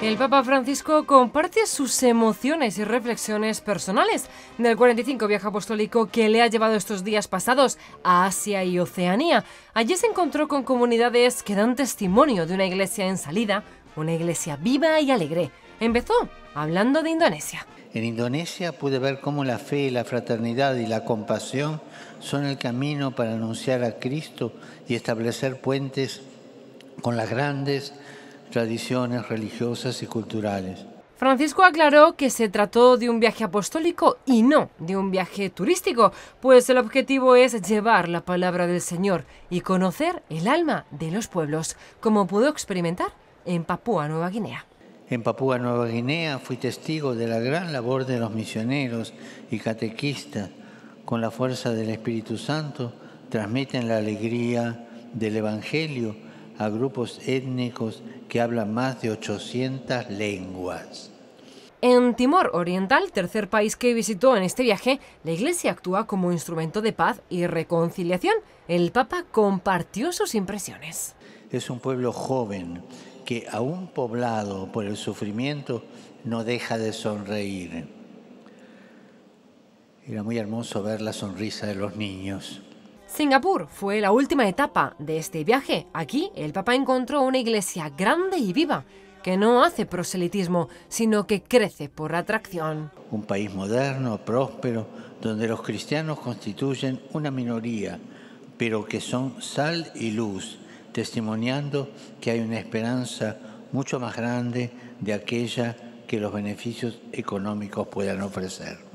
El Papa Francisco comparte sus emociones y reflexiones personales del 45 viaje apostólico que le ha llevado estos días pasados a Asia y Oceanía. Allí se encontró con comunidades que dan testimonio de una iglesia en salida, una iglesia viva y alegre. Empezó hablando de Indonesia. En Indonesia pude ver cómo la fe, la fraternidad y la compasión son el camino para anunciar a Cristo y establecer puentes con las grandes tradiciones religiosas y culturales. Francisco aclaró que se trató de un viaje apostólico y no de un viaje turístico, pues el objetivo es llevar la palabra del Señor y conocer el alma de los pueblos, como pudo experimentar en Papúa Nueva Guinea. En Papúa Nueva Guinea fui testigo de la gran labor de los misioneros y catequistas. Con la fuerza del Espíritu Santo transmiten la alegría del Evangelio a grupos étnicos que hablan más de 800 lenguas. En Timor Oriental, tercer país que visitó en este viaje, la Iglesia actúa como instrumento de paz y reconciliación. El Papa compartió sus impresiones. Es un pueblo joven que, aún poblado por el sufrimiento, no deja de sonreír. Era muy hermoso ver la sonrisa de los niños. Singapur fue la última etapa de este viaje. Aquí el Papa encontró una iglesia grande y viva, que no hace proselitismo, sino que crece por atracción. Un país moderno, próspero, donde los cristianos constituyen una minoría, pero que son sal y luz, testimoniando que hay una esperanza mucho más grande de aquella que los beneficios económicos puedan ofrecer.